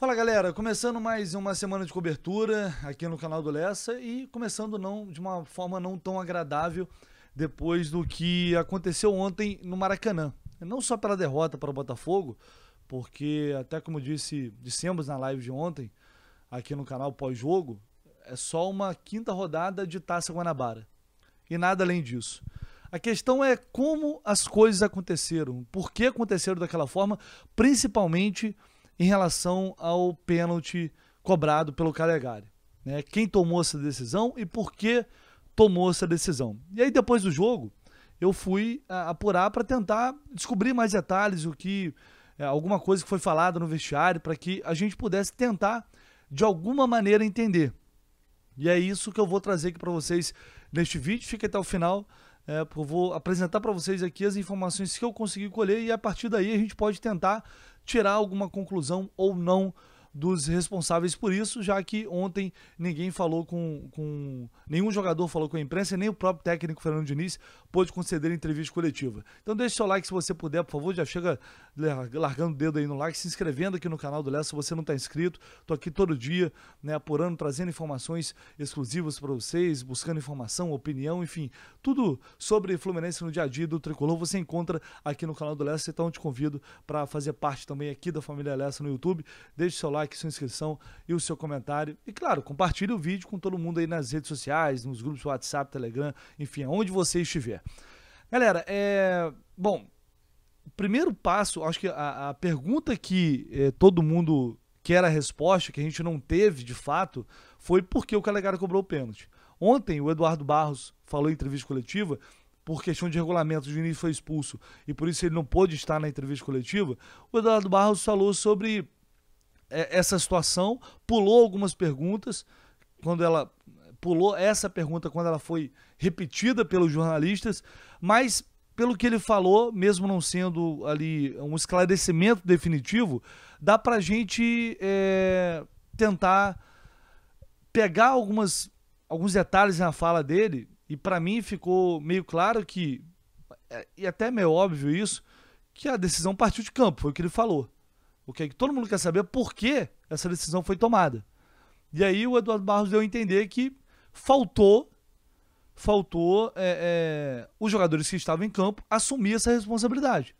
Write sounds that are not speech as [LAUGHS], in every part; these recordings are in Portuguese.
Fala galera, começando mais uma semana de cobertura aqui no canal do Lessa e começando não de uma forma não tão agradável depois do que aconteceu ontem no Maracanã. Não só pela derrota para o Botafogo, porque até como disse, dissemos na live de ontem, aqui no canal pós-jogo, é só uma quinta rodada de Taça Guanabara. E nada além disso. A questão é como as coisas aconteceram, por que aconteceram daquela forma, principalmente em relação ao pênalti cobrado pelo Calegari. Né? Quem tomou essa decisão e por que tomou essa decisão. E aí, depois do jogo, eu fui é, apurar para tentar descobrir mais detalhes, o que é, alguma coisa que foi falada no vestiário, para que a gente pudesse tentar, de alguma maneira, entender. E é isso que eu vou trazer aqui para vocês neste vídeo. Fique até o final. É, eu vou apresentar para vocês aqui as informações que eu consegui colher e a partir daí a gente pode tentar tirar alguma conclusão ou não dos responsáveis por isso, já que ontem ninguém falou com, com nenhum jogador falou com a imprensa, nem o próprio técnico Fernando Diniz pôde conceder entrevista coletiva. Então deixe seu like se você puder, por favor, já chega largando o dedo aí no like, se inscrevendo aqui no canal do Léo se você não está inscrito. Estou aqui todo dia, né, apurando, trazendo informações exclusivas para vocês, buscando informação, opinião, enfim, tudo sobre Fluminense no dia a dia do Tricolor você encontra aqui no canal do Léo, então te convido para fazer parte também aqui da família Lessa no YouTube. Deixe seu like like, sua inscrição e o seu comentário. E claro, compartilhe o vídeo com todo mundo aí nas redes sociais, nos grupos WhatsApp, Telegram, enfim, onde você estiver. Galera, é. Bom, o primeiro passo, acho que a, a pergunta que é, todo mundo quer a resposta, que a gente não teve de fato, foi por que o Calegari cobrou o pênalti. Ontem o Eduardo Barros falou em entrevista coletiva, por questão de regulamento, o Diniz foi expulso e por isso ele não pôde estar na entrevista coletiva. O Eduardo Barros falou sobre é, essa situação, pulou algumas perguntas quando ela pulou essa pergunta quando ela foi repetida pelos jornalistas, mas pelo que ele falou, mesmo não sendo ali um esclarecimento definitivo, dá para a gente é, tentar pegar algumas, alguns detalhes na fala dele e para mim ficou meio claro que é, e até meio óbvio isso que a decisão partiu de campo, foi o que ele falou. O é que todo mundo quer saber é por que essa decisão foi tomada. E aí o Eduardo Barros deu a entender que faltou faltou é, é, os jogadores que estavam em campo assumir essa responsabilidade.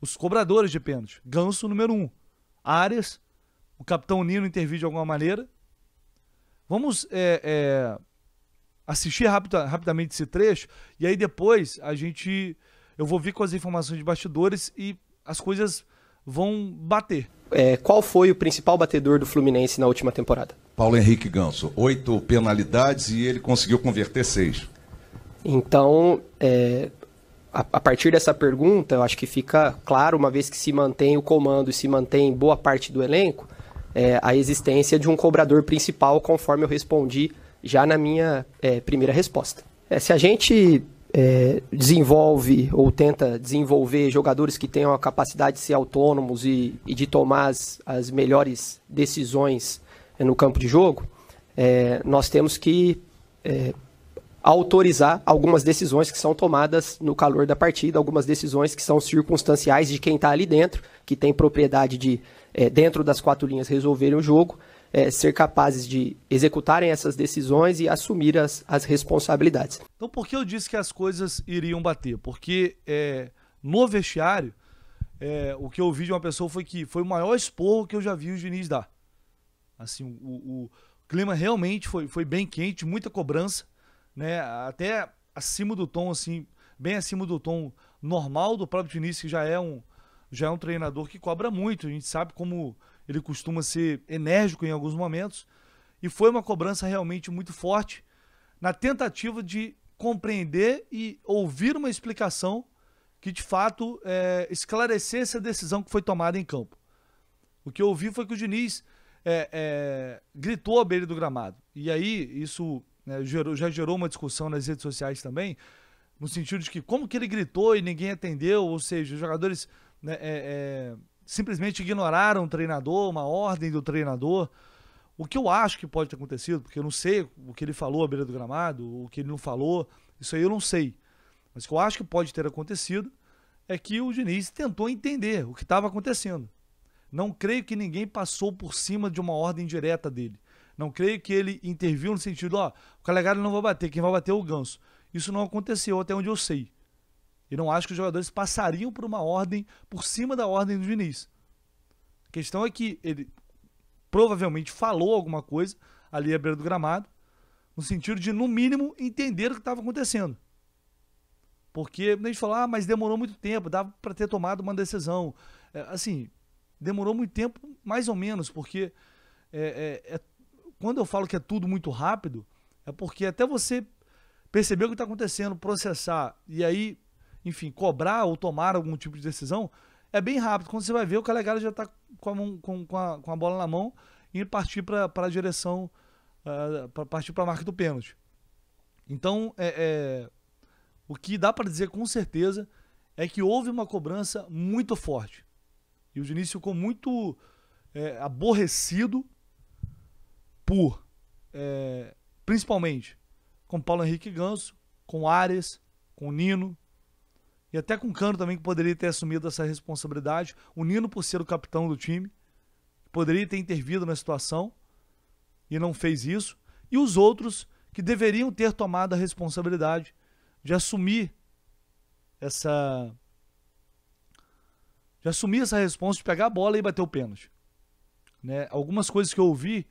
Os cobradores de pênalti. Ganso, número um. Arias, o capitão Nino interviu de alguma maneira. Vamos é, é, assistir rapida, rapidamente esse trecho e aí depois a gente. Eu vou vir com as informações de bastidores e as coisas vão bater. É, qual foi o principal batedor do Fluminense na última temporada? Paulo Henrique Ganso. Oito penalidades e ele conseguiu converter seis. Então, é, a, a, partir dessa pergunta, eu acho que fica claro, uma vez que se mantém o comando e se mantém boa parte do elenco, é, a existência de um cobrador principal, conforme eu respondi já na minha é, primeira resposta. É, se a gente é, desenvolve ou tenta desenvolver jogadores que tenham a capacidade de ser autônomos e, e de tomar as, as melhores decisões é, no campo de jogo, é, nós temos que é, autorizar algumas decisões que são tomadas no calor da partida, algumas decisões que são circunstanciais de quem está ali dentro, que tem propriedade de, é, dentro das quatro linhas, resolver o jogo, é, ser capazes de executarem essas decisões e assumir as, as responsabilidades. Então, por que eu disse que as coisas iriam bater? Porque é, no vestiário, é, o que eu vi de uma pessoa foi que foi o maior esporro que eu já vi o Diniz dar. Assim, o, o, o clima realmente foi, foi bem quente, muita cobrança, né? Até acima do tom, assim, bem acima do tom normal do próprio Diniz, que já é um, já é um treinador que cobra muito. A gente sabe como ele costuma ser enérgico em alguns momentos, e foi uma cobrança realmente muito forte na tentativa de compreender e ouvir uma explicação que de fato é, esclarecesse a decisão que foi tomada em campo. O que eu ouvi foi que o Diniz é, é, gritou a beira do gramado. E aí isso né, gerou, já gerou uma discussão nas redes sociais também, no sentido de que como que ele gritou e ninguém atendeu, ou seja, os jogadores né, é, é simplesmente ignoraram o treinador, uma ordem do treinador. O que eu acho que pode ter acontecido, porque eu não sei o que ele falou à beira do gramado, o que ele não falou, isso aí eu não sei. Mas o que eu acho que pode ter acontecido é que o Diniz tentou entender o que estava acontecendo. Não creio que ninguém passou por cima de uma ordem direta dele. Não creio que ele interviu no sentido, ó, oh, o Calegari não vai bater, quem vai bater é o Ganso. Isso não aconteceu até onde eu sei. E não acho que os jogadores passariam por uma ordem por cima da ordem do Diniz. A questão é que ele provavelmente falou alguma coisa ali à beira do gramado, no sentido de, no mínimo, entender o que estava acontecendo. Porque nem falar, ah, mas demorou muito tempo, dava para ter tomado uma decisão. É, assim, demorou muito tempo, mais ou menos, porque é, é, é, quando eu falo que é tudo muito rápido, é porque até você perceber o que está acontecendo, processar e aí enfim, cobrar ou tomar algum tipo de decisão, é bem rápido. Quando você vai ver, o Calegari já está com, com, com, a bola na mão e partir para a direção, uh, ah, para partir para a marca do pênalti. Então, é, é, o que dá para dizer com certeza é que houve uma cobrança muito forte. E o Diniz ficou muito é, aborrecido por, é, principalmente, com Paulo Henrique Ganso, com Ares, com Nino, e até com o Cano também, que poderia ter assumido essa responsabilidade. O Nino, por ser o capitão do time, poderia ter intervido na situação e não fez isso. E os outros que deveriam ter tomado a responsabilidade de assumir essa. de assumir essa resposta, de pegar a bola e bater o pênalti. Né? Algumas coisas que eu ouvi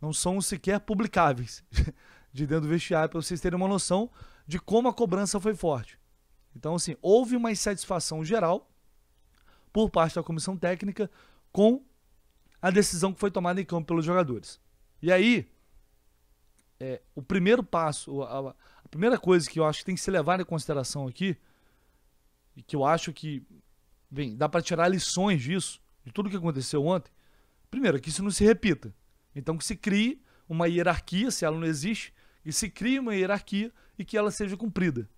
não são sequer publicáveis [LAUGHS] de dentro do vestiário, para vocês terem uma noção de como a cobrança foi forte. Então, assim, houve uma insatisfação geral por parte da comissão técnica com a decisão que foi tomada em campo pelos jogadores. E aí, é, o primeiro passo, a, a, primeira coisa que eu acho que tem que ser levada em consideração aqui, e que eu acho que, bem, dá para tirar lições disso, de tudo que aconteceu ontem, primeiro, é que isso não se repita. Então, que se crie uma hierarquia, se ela não existe, e se crie uma hierarquia e que ela seja cumprida.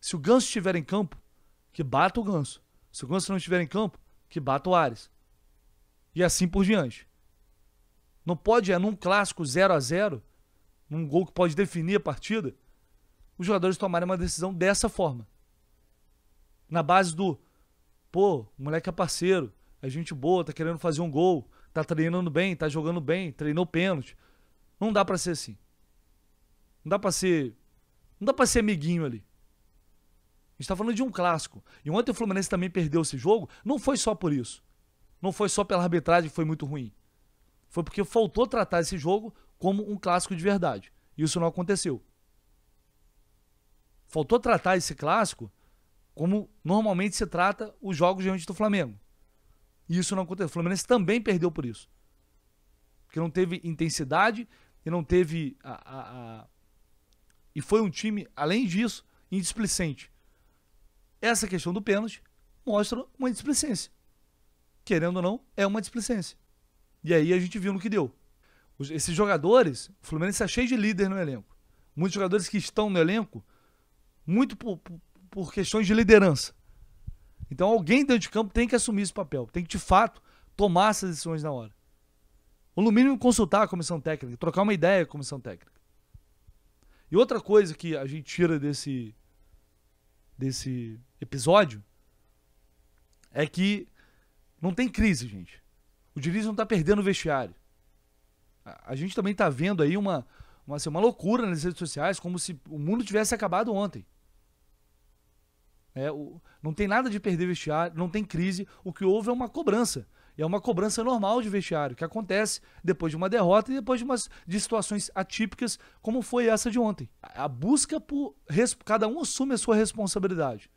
Se o Ganso estiver em campo, que bata o Ganso. Se o Ganso não estiver em campo, que bata o Ares. E assim por diante. Não pode, é num clássico 0 a 0 num gol que pode definir a partida, os jogadores tomarem uma decisão dessa forma. Na base do, pô, o moleque é parceiro, é gente boa, tá querendo fazer um gol, tá treinando bem, tá jogando bem, treinou pênalti. Não dá para ser assim. Não dá para ser, não dá para ser amiguinho ali. A gente está falando de um clássico. E ontem o Fluminense também perdeu esse jogo. Não foi só por isso. Não foi só pela arbitragem que foi muito ruim. Foi porque faltou tratar esse jogo como um clássico de verdade. e Isso não aconteceu. Faltou tratar esse clássico como normalmente se trata os jogos diante do Flamengo. E isso não aconteceu. O Fluminense também perdeu por isso. Porque não teve intensidade e não teve. A, a, a... E foi um time, além disso, indisplicente essa questão do pênalti mostra uma displicência. Querendo ou não, é uma displicência. E aí a gente viu no que deu. Os, esses jogadores, o Fluminense está cheio de líder no elenco. Muitos jogadores que estão no elenco, muito por, por, por questões de liderança. Então alguém dentro de campo tem que assumir esse papel, tem que de fato tomar essas decisões na hora. Ou no mínimo consultar a comissão técnica, trocar uma ideia com a comissão técnica. E outra coisa que a gente tira desse desse episódio é que não tem crise, gente. O Diniz não está perdendo o vestiário. A, a gente também está vendo aí uma, uma, assim, uma loucura nas redes sociais, como se o mundo tivesse acabado ontem. É, o, não tem nada de perder vestiário, não tem crise. O que houve é uma cobrança. E é uma cobrança normal de vestiário, que acontece depois de uma derrota e depois de, umas, de situações atípicas, como foi essa de ontem. A, a busca por. Res, cada um assume a sua responsabilidade.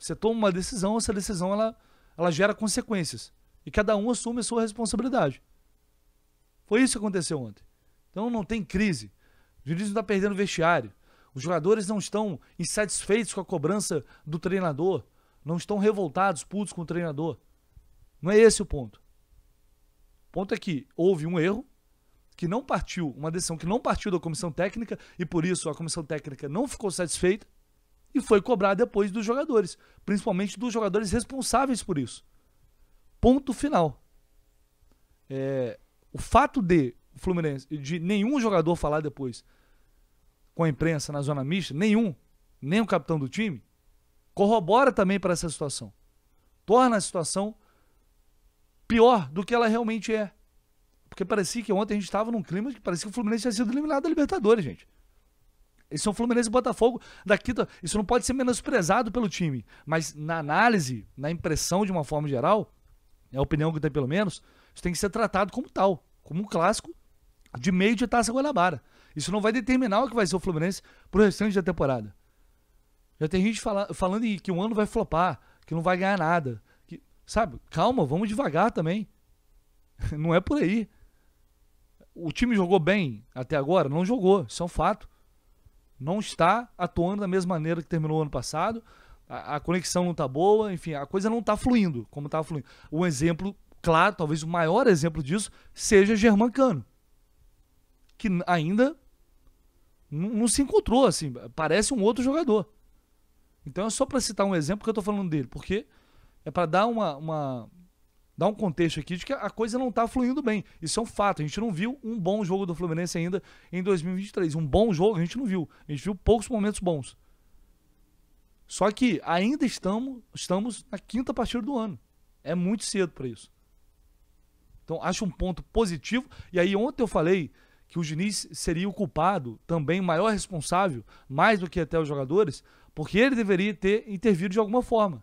Você toma uma decisão, essa decisão ela, ela gera consequências. E cada um assume a sua responsabilidade. Foi isso que aconteceu ontem. Então não tem crise. O juiz não está perdendo vestiário. Os jogadores não estão insatisfeitos com a cobrança do treinador. Não estão revoltados, putos com o treinador. Não é esse o ponto. O ponto é que houve um erro que não partiu, uma decisão que não partiu da comissão técnica e por isso a comissão técnica não ficou satisfeita e foi cobrar depois dos jogadores, principalmente dos jogadores responsáveis por isso. Ponto final. É, o fato de Fluminense, de nenhum jogador falar depois com a imprensa na zona mista, nenhum, nem o capitão do time, corrobora também para essa situação. Torna a situação pior do que ela realmente é. Porque parecia que ontem a gente estava num clima que parecia que o Fluminense tinha sido eliminado da Libertadores, gente. Eles são é Fluminense e Botafogo daqui. Isso não pode ser menosprezado pelo time. Mas na análise, na impressão de uma forma geral, é a opinião que tem pelo menos, isso tem que ser tratado como tal, como um clássico de meio de taça Guanabara. Isso não vai determinar o que vai ser o Fluminense pro restante da temporada. Já tem gente fala, falando que um ano vai flopar, que não vai ganhar nada. Que, sabe, calma, vamos devagar também. [LAUGHS] Não é por aí. O time jogou bem até agora? Não jogou, isso é um fato não está atuando da mesma maneira que terminou o ano passado. A, a conexão não está boa, enfim, a coisa não está fluindo como estava tá fluindo. Um exemplo claro, talvez o maior exemplo disso, seja Cano, que ainda não se encontrou, assim, parece um outro jogador. Então é só para citar um exemplo que eu estou falando dele, porque é para dar uma, uma, dar um contexto aqui de que a coisa não está fluindo bem. Isso é um fato. A gente não viu um bom jogo do Fluminense ainda em 2023. Um bom jogo a gente não viu. A gente viu poucos momentos bons. Só que ainda estamos, estamos na quinta partida do ano. É muito cedo para isso. Então acho um ponto positivo. E aí ontem eu falei que o Diniz seria o culpado, também o maior responsável, mais do que até os jogadores, porque ele deveria ter intervido de alguma forma.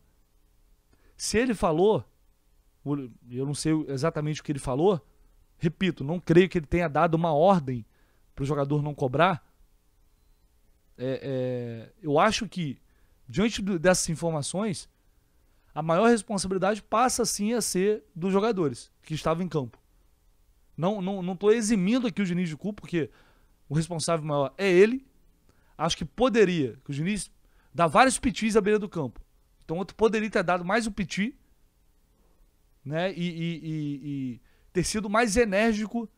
Se ele falou, eu não sei exatamente o que ele falou. Repito, não creio que ele tenha dado uma ordem para o jogador não cobrar. É, é, eu acho que, diante dessas informações, a maior responsabilidade passa sim a ser dos jogadores que estavam em campo. Não não não eximindo aqui o Diniz de culpa, porque o responsável maior é ele. Acho que poderia, que o Diniz dá vários pitis à beira do campo. Então outro poderia ter dado mais um piti né? E, e, e, e ter sido mais enérgico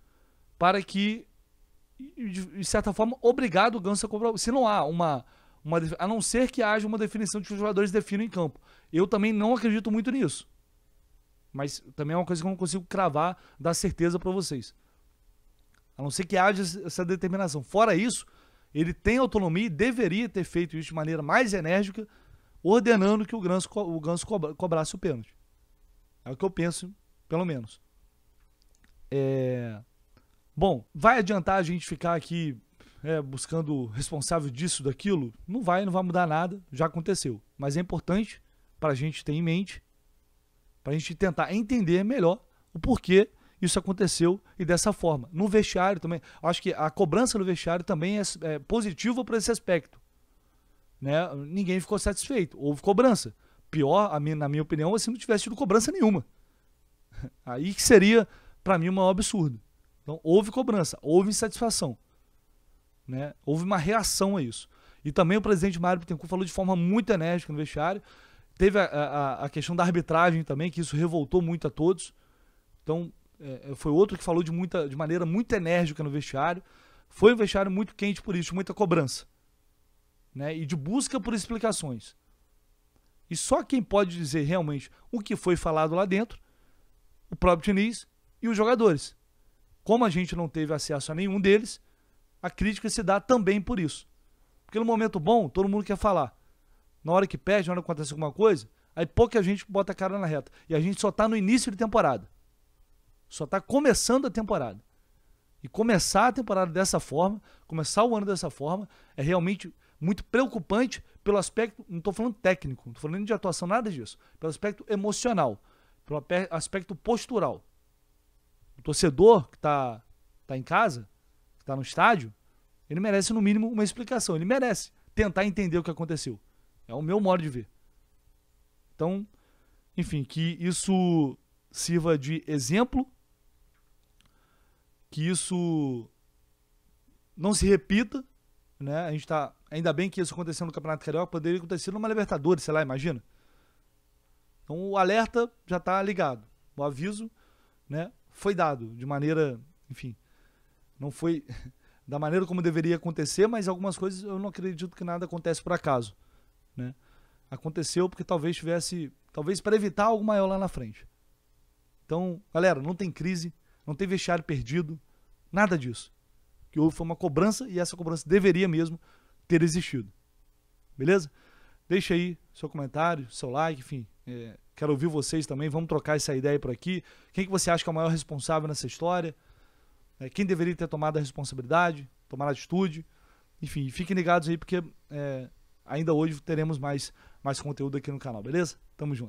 para que, de certa forma, obrigado o Ganso a comprar. Se não há uma, uma. A não ser que haja uma definição de que os jogadores definam em campo. Eu também não acredito muito nisso. Mas também é uma coisa que eu não consigo cravar, dar certeza para vocês. A não ser que haja essa determinação. Fora isso, ele tem autonomia e deveria ter feito isso de maneira mais enérgica, ordenando que o Ganso, o Ganso cobrasse o pênalti. É o que eu penso, pelo menos. É... Bom, vai adiantar a gente ficar aqui é, buscando responsável disso, daquilo? Não vai, não vai mudar nada, já aconteceu. Mas é importante para a gente ter em mente, para a gente tentar entender melhor o porquê isso aconteceu e dessa forma. No vestiário também, acho que a cobrança no vestiário também é, é positiva para esse aspecto. Né? Ninguém ficou satisfeito, houve cobrança pior, na minha opinião, assim, se não tivesse tido cobrança nenhuma. [LAUGHS] Aí que seria, para mim, o maior absurdo. Então, houve cobrança, houve insatisfação. Né? Houve uma reação a isso. E também o presidente Mário Bittencourt falou de forma muito enérgica no vestiário. Teve a, a, a questão da arbitragem também, que isso revoltou muito a todos. Então, é, é, foi outro que falou de, muita, de maneira muito enérgica no vestiário. Foi um vestiário muito quente por isso, muita cobrança. Né? E de busca por explicações. E só quem pode dizer realmente o que foi falado lá dentro, o próprio Diniz e os jogadores. Como a gente não teve acesso a nenhum deles, a crítica se dá também por isso. Porque no momento bom, todo mundo quer falar. Na hora que perde, na hora que acontece alguma coisa, aí pouca gente bota a cara na reta. E a gente só está no início de temporada. Só está começando a temporada. E começar a temporada dessa forma, começar o ano dessa forma, é realmente muito preocupante pelo aspecto, não estou falando técnico, não estou falando de atuação, nada disso, pelo aspecto emocional, pelo aspecto postural. O torcedor que está tá em casa, que está no estádio, ele merece no mínimo uma explicação, ele merece tentar entender o que aconteceu. É o meu modo de ver. Então, enfim, que isso sirva de exemplo, que isso não se repita, né? A gente está Ainda bem que isso aconteceu no Campeonato Carioca, poderia acontecer numa Libertadores, sei lá, imagina. Então o alerta já está ligado. O aviso, né, foi dado de maneira, enfim, não foi [LAUGHS] da maneira como deveria acontecer, mas algumas coisas eu não acredito que nada acontece por acaso, né? Aconteceu porque talvez tivesse, talvez para evitar algo maior lá na frente. Então, galera, não tem crise, não tem vestiário perdido, nada disso. O que houve foi uma cobrança e essa cobrança deveria mesmo ter existido. Beleza? Deixa aí seu comentário, seu like, enfim. É, quero ouvir vocês também. Vamos trocar essa ideia por aqui. Quem que você acha que é o maior responsável nessa história? É, quem deveria ter tomado a responsabilidade, tomar a atitude? Enfim, fiquem ligados aí porque é, ainda hoje teremos mais, mais conteúdo aqui no canal, beleza? Tamo junto.